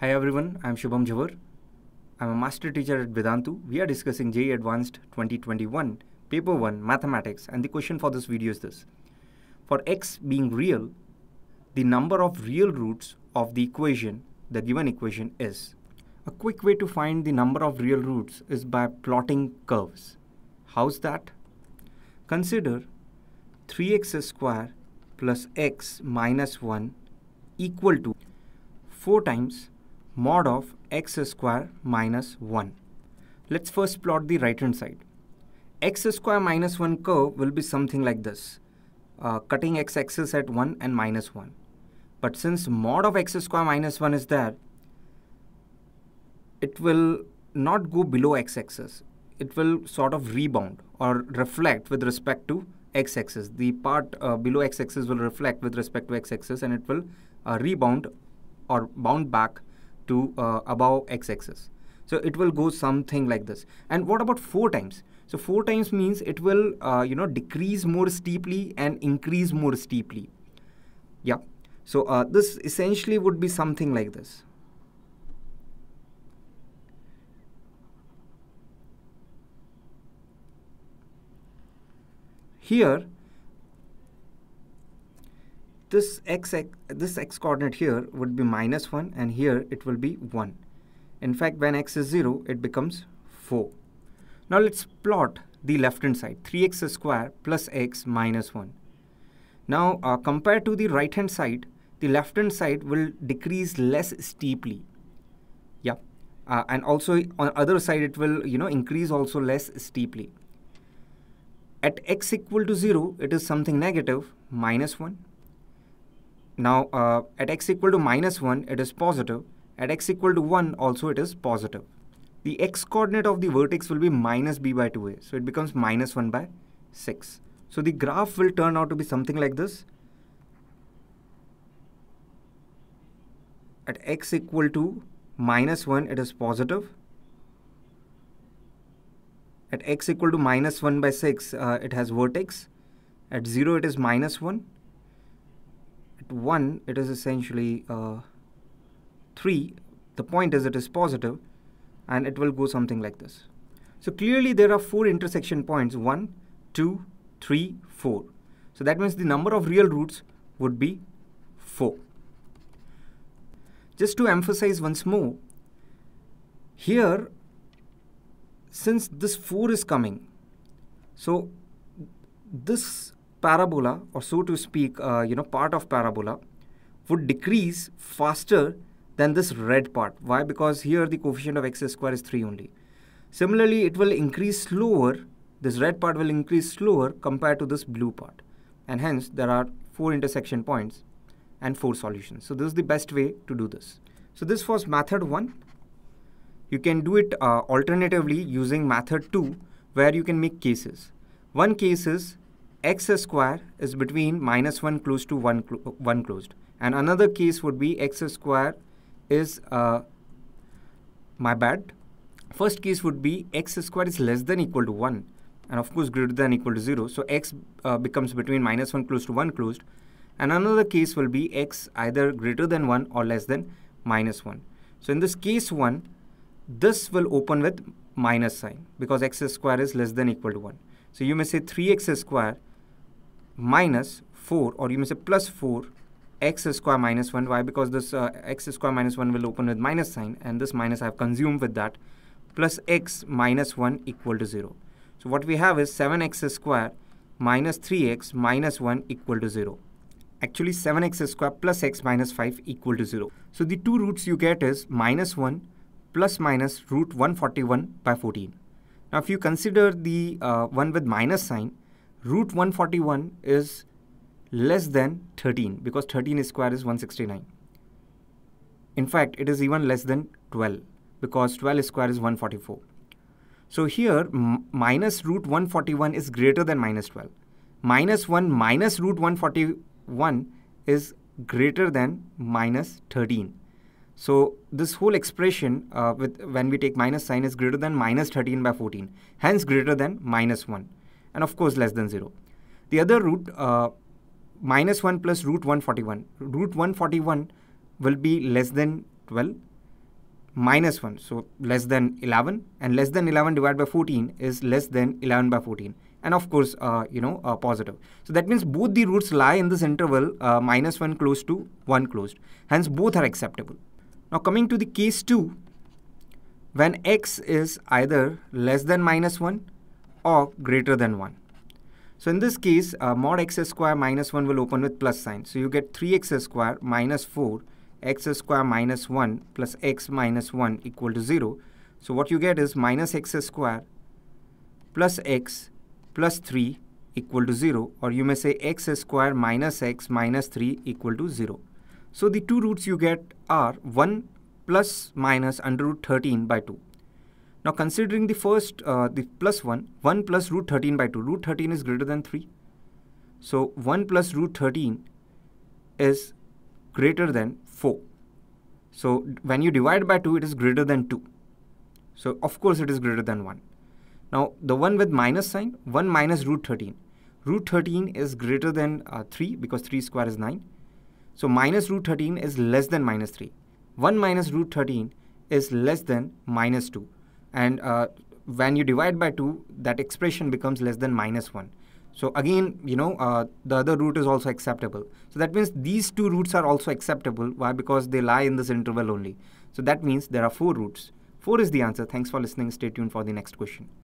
Hi everyone, I'm Shubham Jhavur. I'm a master teacher at Vedantu. We are discussing JE Advanced 2021, Paper 1, Mathematics, and the question for this video is this. For x being real, the number of real roots of the equation, the given equation is. A quick way to find the number of real roots is by plotting curves. How's that? Consider 3x square plus x minus 1 equal to 4 times mod of x square minus 1. Let's first plot the right hand side. x square minus 1 curve will be something like this, uh, cutting x-axis at 1 and minus 1. But since mod of x square minus 1 is there, it will not go below x-axis. It will sort of rebound or reflect with respect to x-axis. The part uh, below x-axis will reflect with respect to x-axis and it will uh, rebound or bound back to uh, above x-axis. So it will go something like this. And what about four times? So four times means it will, uh, you know, decrease more steeply and increase more steeply. Yeah. So uh, this essentially would be something like this. Here, this x, x, this x coordinate here would be minus 1 and here it will be 1. In fact, when x is 0, it becomes 4. Now let's plot the left hand side 3x square plus x minus 1. Now uh, compared to the right hand side, the left hand side will decrease less steeply. Yeah. Uh, and also on other side it will you know increase also less steeply. At x equal to 0, it is something negative minus 1 now uh, at x equal to minus 1 it is positive, at x equal to 1 also it is positive. The x coordinate of the vertex will be minus b by 2a, so it becomes minus 1 by 6. So the graph will turn out to be something like this. At x equal to minus 1 it is positive. At x equal to minus 1 by 6 uh, it has vertex. At 0 it is minus 1 1 it is essentially uh, 3 the point is it is positive and it will go something like this so clearly there are four intersection points 1 2 3 4 so that means the number of real roots would be 4 just to emphasize once more here since this 4 is coming so this parabola, or so to speak, uh, you know, part of parabola would decrease faster than this red part. Why? Because here the coefficient of x square is 3 only. Similarly, it will increase slower, this red part will increase slower compared to this blue part. And hence, there are four intersection points and four solutions. So this is the best way to do this. So this was method one. You can do it uh, alternatively using method two, where you can make cases. One case is x square is between minus 1 closed to 1, 1 closed. And another case would be x square is, uh, my bad, first case would be x square is less than equal to 1 and of course greater than equal to 0. So x uh, becomes between minus 1 closed to 1 closed. And another case will be x either greater than 1 or less than minus 1. So in this case 1, this will open with minus sign because x square is less than equal to 1. So you may say 3x square minus 4 or you may say plus 4 x square minus 1. Why? Because this uh, x square minus 1 will open with minus sign and this minus I have consumed with that plus x minus 1 equal to 0. So what we have is 7x square minus 3x minus 1 equal to 0. Actually 7x square plus x minus 5 equal to 0. So the two roots you get is minus 1 plus minus root 141 by 14. Now if you consider the uh, one with minus sign, root 141 is less than 13 because 13 square is 169. In fact, it is even less than 12 because 12 square is 144. So here minus root 141 is greater than minus 12. Minus 1 minus root 141 is greater than minus 13. So this whole expression uh, with when we take minus sign is greater than minus 13 by 14, hence greater than minus 1 and of course less than 0. The other root, uh, minus 1 plus root 141. Root 141 will be less than 12 minus 1, so less than 11, and less than 11 divided by 14 is less than 11 by 14 and of course, uh, you know, uh, positive. So that means both the roots lie in this interval uh, minus 1 close to 1 closed. Hence, both are acceptable. Now coming to the case 2, when x is either less than minus 1 or greater than 1. So in this case, uh, mod x square minus 1 will open with plus sign. So you get 3x square minus 4 x square minus 1 plus x minus 1 equal to 0. So what you get is minus x square plus x plus 3 equal to 0 or you may say x square minus x minus 3 equal to 0. So the two roots you get are 1 plus minus under root 13 by 2. Now considering the first, uh, the plus 1, 1 plus root 13 by 2, root 13 is greater than 3. So 1 plus root 13 is greater than 4. So when you divide by 2, it is greater than 2. So of course it is greater than 1. Now the one with minus sign, 1 minus root 13. Root 13 is greater than uh, 3 because 3 square is 9. So minus root 13 is less than minus 3. 1 minus root 13 is less than minus 2 and uh, when you divide by 2 that expression becomes less than minus 1 so again you know uh, the other root is also acceptable so that means these two roots are also acceptable why because they lie in this interval only so that means there are four roots four is the answer thanks for listening stay tuned for the next question